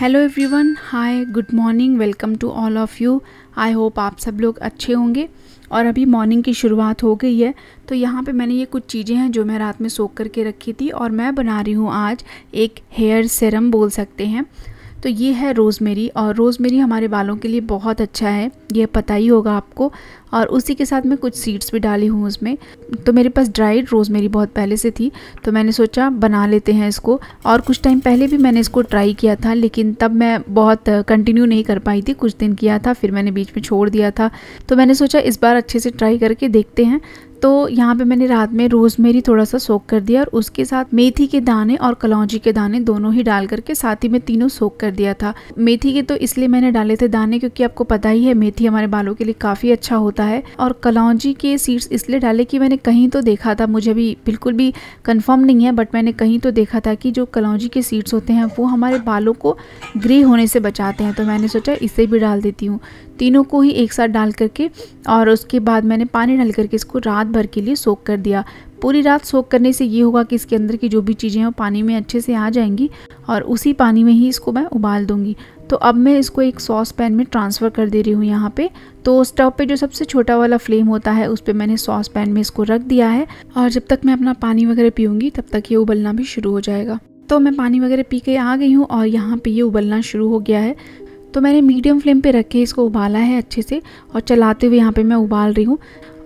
hello everyone hi good morning welcome to all of you I hope आप सब लोग अच्छे होंगे और अभी मॉर्निंग की शुरुआत हो गई है तो यहाँ पे मैंने ये कुछ चीज़ें हैं जो मैं रात में सोख करके रखी थी और मैं बना रही हूँ आज एक हेयर सिरम बोल सकते हैं तो ये है रोज़मेरी और रोज़मेरी हमारे बालों के लिए बहुत अच्छा है ये पता ही होगा आपको और उसी के साथ मैं कुछ सीड्स भी डाली हूँ उसमें तो मेरे पास ड्राइड रोज़मेरी बहुत पहले से थी तो मैंने सोचा बना लेते हैं इसको और कुछ टाइम पहले भी मैंने इसको ट्राई किया था लेकिन तब मैं बहुत कंटिन्यू नहीं कर पाई थी कुछ दिन किया था फिर मैंने बीच में छोड़ दिया था तो मैंने सोचा इस बार अच्छे से ट्राई करके देखते हैं तो यहाँ पे मैंने रात में रोज़मेरी थोड़ा सा सोख कर दिया और उसके साथ मेथी के दाने और कलौजी के दाने दोनों ही डाल करके साथ ही में तीनों सोख कर दिया था मेथी के तो इसलिए मैंने डाले थे दाने क्योंकि आपको पता ही है मेथी हमारे बालों के लिए काफ़ी अच्छा होता है और कलौजी के सीड्स इसलिए डाले कि मैंने कहीं तो देखा था मुझे भी बिल्कुल भी कन्फर्म नहीं है बट मैंने कहीं तो देखा था कि जो कलौजी के सीड्स होते हैं वो हमारे बालों को ग्रे होने से बचाते हैं तो मैंने सोचा इसे भी डाल देती हूँ तीनों को ही एक साथ डाल करके और उसके बाद मैंने पानी डाल करके इसको रात भर के लिए सोख कर दिया पूरी रात सोख करने से ये होगा कि इसके अंदर की जो भी चीज़ें हैं पानी में अच्छे से आ जाएंगी और उसी पानी में ही इसको मैं उबाल दूंगी तो अब मैं इसको एक सॉस पैन में ट्रांसफ़र कर दे रही हूँ यहाँ पे तो स्टव पे जो सबसे छोटा वाला फ्लेम होता है उस पर मैंने सॉस पैन में इसको रख दिया है और जब तक मैं अपना पानी वगैरह पीऊँगी तब तक ये उबलना भी शुरू हो जाएगा तो मैं पानी वगैरह पी के आ गई हूँ और यहाँ पे ये उबलना शुरू हो गया है तो मैंने मीडियम फ्लेम पे रख के इसको उबाला है अच्छे से और चलाते हुए यहाँ पे मैं उबाल रही हूँ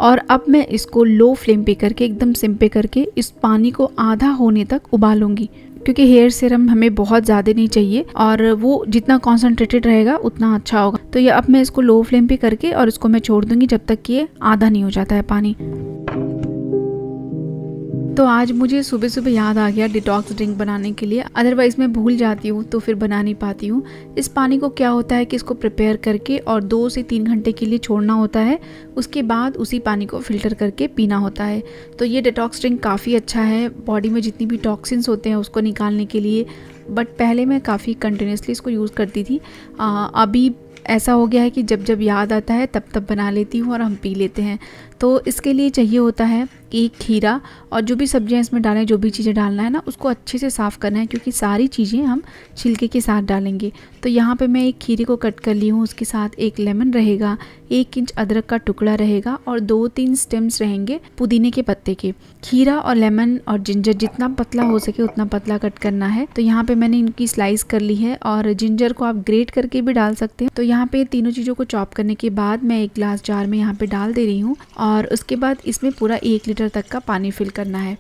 और अब मैं इसको लो फ्लेम पे करके एकदम सिम पे करके इस पानी को आधा होने तक उबालूंगी क्योंकि हेयर सीरम हमें बहुत ज़्यादा नहीं चाहिए और वो जितना कॉन्सनट्रेटेड रहेगा उतना अच्छा होगा तो ये अब मैं इसको लो फ्लेम पे करके और इसको मैं छोड़ दूंगी जब तक कि ये आधा नहीं हो जाता है पानी तो आज मुझे सुबह सुबह याद आ गया डिटॉक्स ड्रिंक बनाने के लिए अदरवाइज़ मैं भूल जाती हूँ तो फिर बना नहीं पाती हूँ इस पानी को क्या होता है कि इसको प्रिपेयर करके और दो से तीन घंटे के लिए छोड़ना होता है उसके बाद उसी पानी को फ़िल्टर करके पीना होता है तो ये डिटॉक्स ड्रिंक काफ़ी अच्छा है बॉडी में जितनी भी टॉक्सिन्स होते हैं उसको निकालने के लिए बट पहले मैं काफ़ी कंटिन्यूसली इसको यूज़ करती थी आ, अभी ऐसा हो गया है कि जब जब याद आता है तब तब बना लेती हूँ और हम पी लेते हैं तो इसके लिए चाहिए होता है एक खीरा और जो भी सब्जियां इसमें डालें जो भी चीज़ें डालना है ना उसको अच्छे से साफ़ करना है क्योंकि सारी चीज़ें हम छिलके के साथ डालेंगे तो यहाँ पे मैं एक खीरे को कट कर ली हूँ उसके साथ एक लेमन रहेगा एक इंच अदरक का टुकड़ा रहेगा और दो तीन स्टेम्स रहेंगे पुदीने के पत्ते के खीरा और लेमन और जिंजर जितना पतला हो सके उतना पतला कट करना है तो यहाँ पे मैंने इनकी स्लाइस कर ली है और जिंजर को आप ग्रेट करके भी डाल सकते हैं तो यहाँ पे तीनों चीज़ों को चॉप करने के बाद मैं एक ग्लास जार में यहाँ पे डाल दे रही हूँ और उसके बाद इसमें पूरा एक लीटर लीटर तक का पानी फिल करना है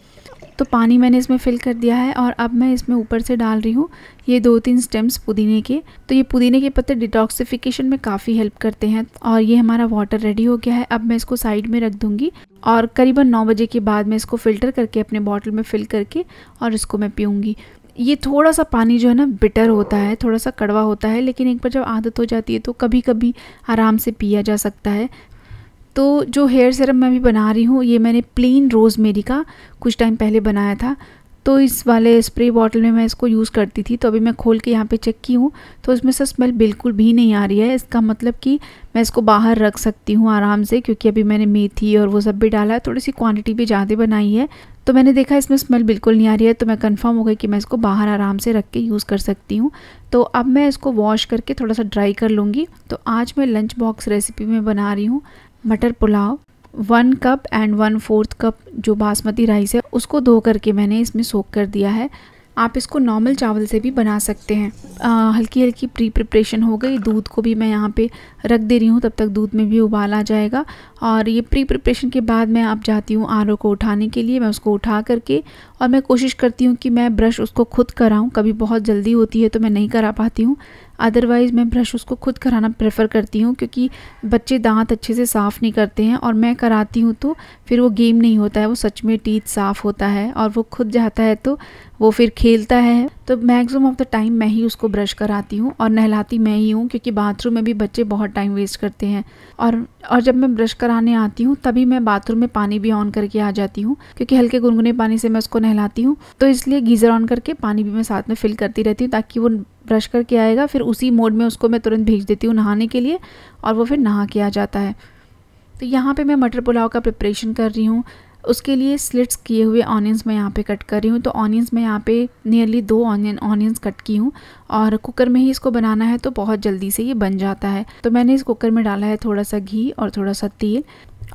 तो पानी मैंने इसमें फिल कर दिया है और अब मैं इसमें ऊपर से डाल रही हूँ ये दो तीन स्टेम्स पुदीने के तो ये पुदीने के पत्ते डिटॉक्सिफिकेशन में काफ़ी हेल्प करते हैं और ये हमारा वाटर रेडी हो गया है अब मैं इसको साइड में रख दूँगी और करीबन नौ बजे के बाद मैं इसको फ़िल्टर करके अपने बॉटल में फ़िल करके और इसको मैं पीऊँगी ये थोड़ा सा पानी जो है ना बिटर होता है थोड़ा सा कड़वा होता है लेकिन एक बार जब आदत हो जाती है तो कभी कभी आराम से पिया जा सकता है तो जो हेयर सिरम मैं भी बना रही हूँ ये मैंने प्लेन रोज़मेरी का कुछ टाइम पहले बनाया था तो इस वाले स्प्रे बॉटल में मैं इसको यूज़ करती थी तो अभी मैं खोल के यहाँ पे चेक की हूँ तो इसमें से स्मेल बिल्कुल भी नहीं आ रही है इसका मतलब कि मैं इसको बाहर रख सकती हूँ आराम से क्योंकि अभी मैंने मेथी और वो सब भी डाला है थोड़ी सी क्वांटिटी भी ज़्यादा बनाई है तो मैंने देखा इसमें स्मेल बिल्कुल नहीं आ रही है तो मैं कन्फर्म हो गई कि मैं इसको बाहर आराम से रख के यूज़ कर सकती हूँ तो अब मैं इसको वॉश करके थोड़ा सा ड्राई कर लूँगी तो आज मैं लंच बॉक्स रेसिपी में बना रही हूँ मटर pulao one cup and one fourth cup जो बासमती राइस है उसको धो करके मैंने इसमें सोख कर दिया है आप इसको नॉर्मल चावल से भी बना सकते हैं हल्की हल्की प्री प्रिपरेशन हो गई दूध को भी मैं यहाँ पे रख दे रही हूँ तब तक दूध में भी उबाल आ जाएगा और ये प्री प्रिपरेशन के बाद मैं अब जाती हूँ आर को उठाने के लिए मैं उसको उठा करके और मैं कोशिश करती हूँ कि मैं ब्रश उसको खुद कराऊँ कभी बहुत जल्दी होती है तो मैं नहीं करा पाती हूँ अदरवाइज़ मैं ब्रश उसको खुद कराना प्रेफर करती हूँ क्योंकि बच्चे दांत अच्छे से साफ़ नहीं करते हैं और मैं कराती हूँ तो फिर वो गेम नहीं होता है वो सच में टीथ साफ़ होता है और वो खुद जाता है तो वो फिर खेलता है तो मैक्सिमम ऑफ द टाइम मैं ही उसको ब्रश कराती हूँ और नहलाती मैं ही हूँ क्योंकि बाथरूम में भी बच्चे बहुत टाइम वेस्ट करते हैं और और जब मैं ब्रश कराने आती हूँ तभी मैं बाथरूम में पानी भी ऑन करके आ जाती हूँ क्योंकि हल्के गुनगुने पानी से मैं उसको नहलाती हूँ तो इसलिए गीज़र ऑन करके पानी भी मैं साथ में फिल करती रहती हूँ ताकि वो ब्रश करके आएगा फिर उसी मोड में उसको मैं तुरंत भेज देती हूँ नहाने के लिए और वो फिर नहा के आ जाता है तो यहाँ पर मैं मटर पुलाव का प्रिपरेशन कर रही हूँ उसके लिए स्लिट्स किए हुए ऑनियंस मैं यहाँ पे कट कर रही हूँ तो ऑनियंस मैं यहाँ पे नियरली दो ऑनियन ऑनियंस कट की हूँ और कुकर में ही इसको बनाना है तो बहुत जल्दी से ये बन जाता है तो मैंने इस कुकर में डाला है थोड़ा सा घी और थोड़ा सा तेल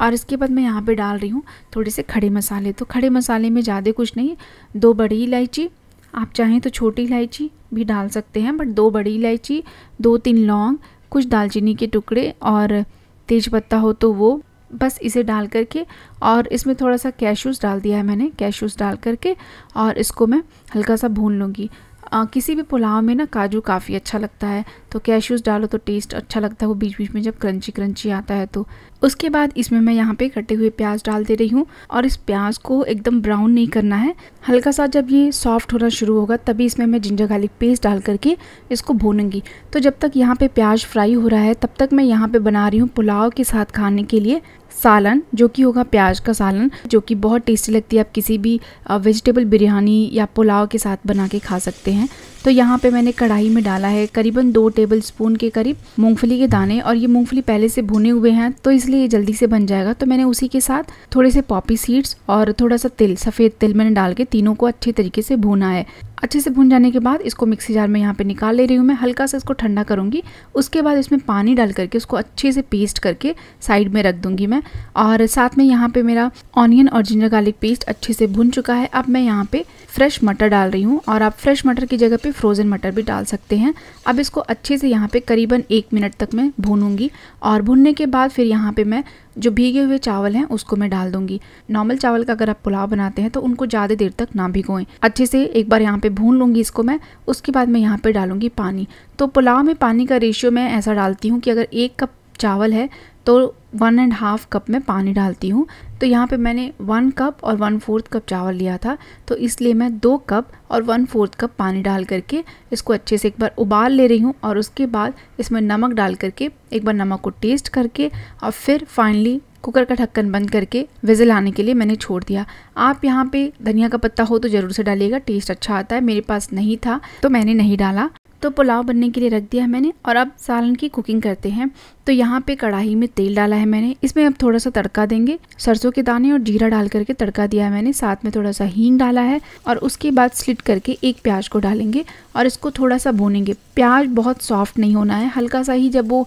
और इसके बाद मैं यहाँ पे डाल रही हूँ थोड़े से खड़े मसाले तो खड़े मसाले में ज़्यादा कुछ नहीं दो बड़ी इलायची आप चाहें तो छोटी इलायची भी डाल सकते हैं बट दो बड़ी इलायची दो तीन लौंग कुछ दालचीनी के टुकड़े और तेज़पत्ता हो तो वो बस इसे डाल करके और इसमें थोड़ा सा कैशूज़ डाल दिया है मैंने कैशूज़ डाल करके और इसको मैं हल्का सा भून लूँगी आ, किसी भी पुलाव में ना काजू काफ़ी अच्छा लगता है तो कैशूज़ डालो तो टेस्ट अच्छा लगता है वो बीच बीच में जब क्रंची क्रंची आता है तो उसके बाद इसमें मैं यहाँ पे कटे हुए प्याज डाल दे रही हूँ और इस प्याज को एकदम ब्राउन नहीं करना है हल्का सा जब ये सॉफ्ट होना शुरू होगा तभी इसमें मैं जिंजर गार्लिक पेस्ट डाल करके इसको भूनूंगी तो जब तक यहाँ पे प्याज फ्राई हो रहा है तब तक मैं यहाँ पे बना रही हूँ पुलाव के साथ खाने के लिए सालन जो कि होगा प्याज का सालन जो कि बहुत टेस्टी लगती है आप किसी भी वेजिटेबल बिरयानी या पुलाव के साथ बना के खा सकते हैं तो यहाँ पे मैंने कढ़ाई में डाला है करीबन दो टेबल स्पून के करीब मूंगफली के दाने और ये मूंगफली पहले से भुने हुए हैं तो इस इसलिए जल्दी से बन जाएगा तो मैंने उसी के साथ थोड़े से पॉपी सीड्स और थोड़ा सा तिल सफ़ेद तिल मैंने डाल के तीनों को अच्छे तरीके से भूना है अच्छे से भून जाने के बाद इसको मिक्सी जार में यहाँ पे निकाल ले रही हूँ मैं हल्का सा इसको ठंडा करूँगी उसके बाद इसमें पानी डाल करके उसको अच्छे से पेस्ट करके साइड में रख दूँगी मैं और साथ में यहाँ पे मेरा ऑनियन और जिंजर गार्लिक पेस्ट अच्छे से भुन चुका है अब मैं यहाँ पर फ्रेश मटर डाल रही हूँ और आप फ्रेश मटर की जगह पर फ्रोज़न मटर भी डाल सकते हैं अब इसको अच्छे से यहाँ पे करीबन एक मिनट तक मैं भूनूंगी और भूनने के बाद फिर यहाँ पर मैं जो भीगे हुए चावल हैं उसको मैं डाल दूंगी नॉर्मल चावल का अगर आप पुलाव बनाते हैं तो उनको ज़्यादा देर तक ना भिगोएं अच्छे से एक बार यहाँ पे भून लूँगी इसको मैं उसके बाद मैं यहाँ पे डालूँगी पानी तो पुलाव में पानी का रेशियो मैं ऐसा डालती हूँ कि अगर एक कप चावल है तो वन एंड हाफ़ कप में पानी डालती हूँ तो यहाँ पे मैंने वन कप और वन फोर्थ कप चावल लिया था तो इसलिए मैं दो कप और वन फोर्थ कप पानी डाल करके इसको अच्छे से एक बार उबाल ले रही हूँ और उसके बाद इसमें नमक डाल करके एक बार नमक को टेस्ट करके और फिर फाइनली कुकर का ढक्कन बंद करके विजल आने के लिए मैंने छोड़ दिया आप यहाँ पे धनिया का पत्ता हो तो ज़रूर से डालिएगा टेस्ट अच्छा आता है मेरे पास नहीं था तो मैंने नहीं डाला तो पुलाव बनने के लिए रख दिया है मैंने और अब सालन की कुकिंग करते हैं तो यहाँ पे कढ़ाई में तेल डाला है मैंने इसमें अब थोड़ा सा तड़का देंगे सरसों के दाने और जीरा डाल करके तड़का दिया है मैंने साथ में थोड़ा सा हींग डाला है और उसके बाद स्लिट करके एक प्याज को डालेंगे और इसको थोड़ा सा भूनेंगे प्याज बहुत सॉफ्ट नहीं होना है हल्का सा ही जब वो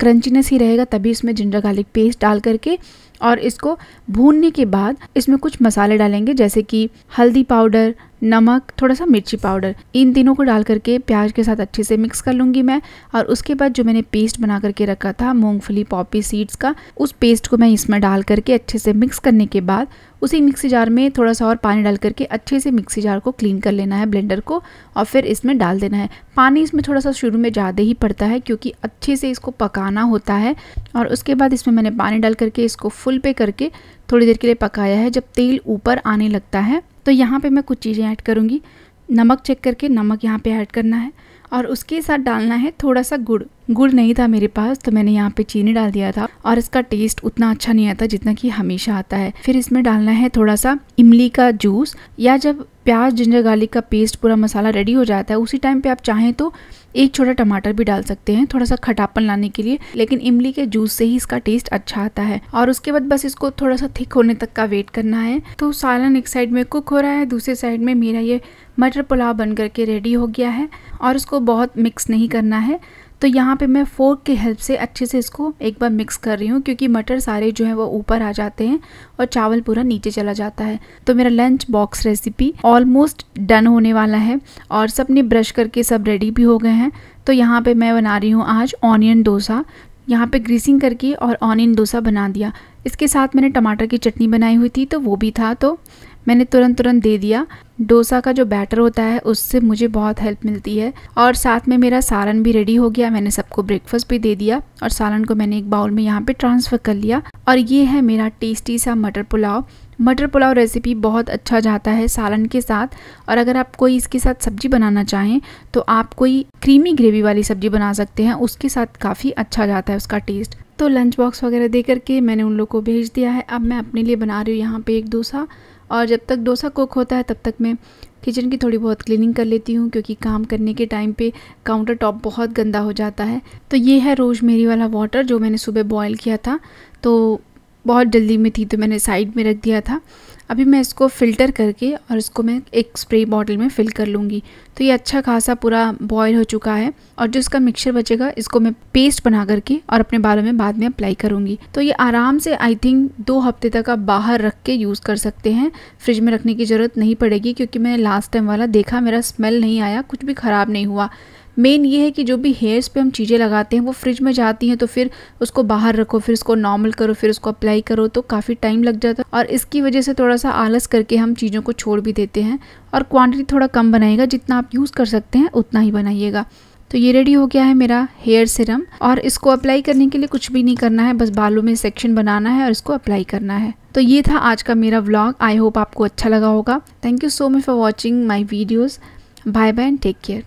क्रंचीनेस ही रहेगा तभी इसमें जिंजर गार्लिक पेस्ट डाल करके और इसको भूनने के बाद इसमें कुछ मसाले डालेंगे जैसे कि हल्दी पाउडर नमक थोड़ा सा मिर्ची पाउडर इन तीनों को डाल करके प्याज के साथ अच्छे से मिक्स कर लूँगी मैं और उसके बाद जो मैंने पेस्ट बना करके रखा था मूंगफली पॉपी सीड्स का उस पेस्ट को मैं इसमें डाल करके अच्छे से मिक्स करने के बाद उसी मिक्सी जार में थोड़ा सा और पानी डाल करके अच्छे से मिक्सी जार को क्लीन कर लेना है ब्लेंडर को और फिर इसमें डाल देना है पानी इसमें थोड़ा सा शुरू में ज़्यादा ही पड़ता है क्योंकि अच्छे से इसको पकाना होता है और उसके बाद इसमें मैंने पानी डाल करके इसको फुल पे करके थोड़ी देर के लिए पकाया है जब तेल ऊपर आने लगता है तो यहाँ पर मैं कुछ चीज़ें ऐड करूँगी नमक चेक करके नमक यहाँ पर ऐड करना है और उसके साथ डालना है थोड़ा सा गुड़ गुड़ नहीं था मेरे पास तो मैंने यहाँ पे चीनी डाल दिया था और इसका टेस्ट उतना अच्छा नहीं आता जितना कि हमेशा आता है फिर इसमें डालना है थोड़ा सा इमली का जूस या जब प्याज जिंजर गार्लिक का पेस्ट पूरा मसाला रेडी हो जाता है उसी टाइम पे आप चाहें तो एक छोटा टमाटर भी डाल सकते हैं थोड़ा सा खटापन लाने के लिए लेकिन इमली के जूस से ही इसका टेस्ट अच्छा आता है और उसके बाद बस इसको थोड़ा सा थिक होने तक का वेट करना है तो सालन एक साइड में कुक हो रहा है दूसरे साइड में मेरा ये मटर पुलाव बन करके रेडी हो गया है और उसको बहुत मिक्स नहीं करना है तो यहाँ पे मैं फोर्क की हेल्प से अच्छे से इसको एक बार मिक्स कर रही हूँ क्योंकि मटर सारे जो हैं वो ऊपर आ जाते हैं और चावल पूरा नीचे चला जाता है तो मेरा lunch box recipe almost done होने वाला है और सबने ब्रश करके सब रेडी भी हो गए हैं तो यहाँ पर मैं बना रही हूँ आज ऑनियन डोसा यहाँ पे ग्रीसिंग करके और ऑनियन डोसा बना दिया इसके साथ मैंने टमाटर की चटनी बनाई हुई थी तो वो भी था तो मैंने तुरंत तुरंत दे दिया डोसा का जो बैटर होता है उससे मुझे बहुत हेल्प मिलती है और साथ में मेरा सालन भी रेडी हो गया मैंने सबको ब्रेकफास्ट भी दे दिया और सालन को मैंने एक बाउल में यहाँ पे ट्रांसफ़र कर लिया और ये है मेरा टेस्टी सा मटर पुलाव मटर पुलाव रेसिपी बहुत अच्छा जाता है सालन के साथ और अगर आप कोई इसके साथ सब्जी बनाना चाहें तो आप कोई क्रीमी ग्रेवी वाली सब्जी बना सकते हैं उसके साथ काफ़ी अच्छा जाता है उसका टेस्ट तो लंच बॉक्स वगैरह दे करके मैंने उन लोग को भेज दिया है अब मैं अपने लिए बना रही हूँ यहाँ पे एक डोसा और जब तक डोसा कुक होता है तब तक मैं किचन की थोड़ी बहुत क्लीनिंग कर लेती हूँ क्योंकि काम करने के टाइम पे काउंटर टॉप बहुत गंदा हो जाता है तो ये है रोजमेरी वाला वाटर जो मैंने सुबह बॉयल किया था तो बहुत जल्दी में थी तो मैंने साइड में रख दिया था अभी मैं इसको फ़िल्टर करके और इसको मैं एक स्प्रे बॉटल में फ़िल कर लूँगी तो ये अच्छा खासा पूरा बॉयल हो चुका है और जो इसका मिक्सचर बचेगा इसको मैं पेस्ट बना करके और अपने बालों में बाद में अप्लाई करूँगी तो ये आराम से आई थिंक दो हफ्ते तक आप बाहर रख के यूज़ कर सकते हैं फ्रिज में रखने की ज़रूरत नहीं पड़ेगी क्योंकि मैंने लास्ट टाइम वाला देखा मेरा स्मेल नहीं आया कुछ भी ख़राब नहीं हुआ मेन ये है कि जो भी हेयर्स पे हम चीज़ें लगाते हैं वो फ्रिज में जाती हैं तो फिर उसको बाहर रखो फिर उसको नॉर्मल करो फिर उसको अप्लाई करो तो काफ़ी टाइम लग जाता है और इसकी वजह से थोड़ा सा आलस करके हम चीज़ों को छोड़ भी देते हैं और क्वान्टिटी थोड़ा कम बनाएगा जितना आप यूज़ कर सकते हैं उतना ही बनाइएगा तो ये रेडी हो गया है मेरा हेयर सिरम और इसको अप्लाई करने के लिए कुछ भी नहीं करना है बस बालों में सेक्शन बनाना है और इसको अप्लाई करना है तो ये था आज का मेरा व्लॉग आई होप आपको अच्छा लगा होगा thank you so much for watching my videos bye bye and take care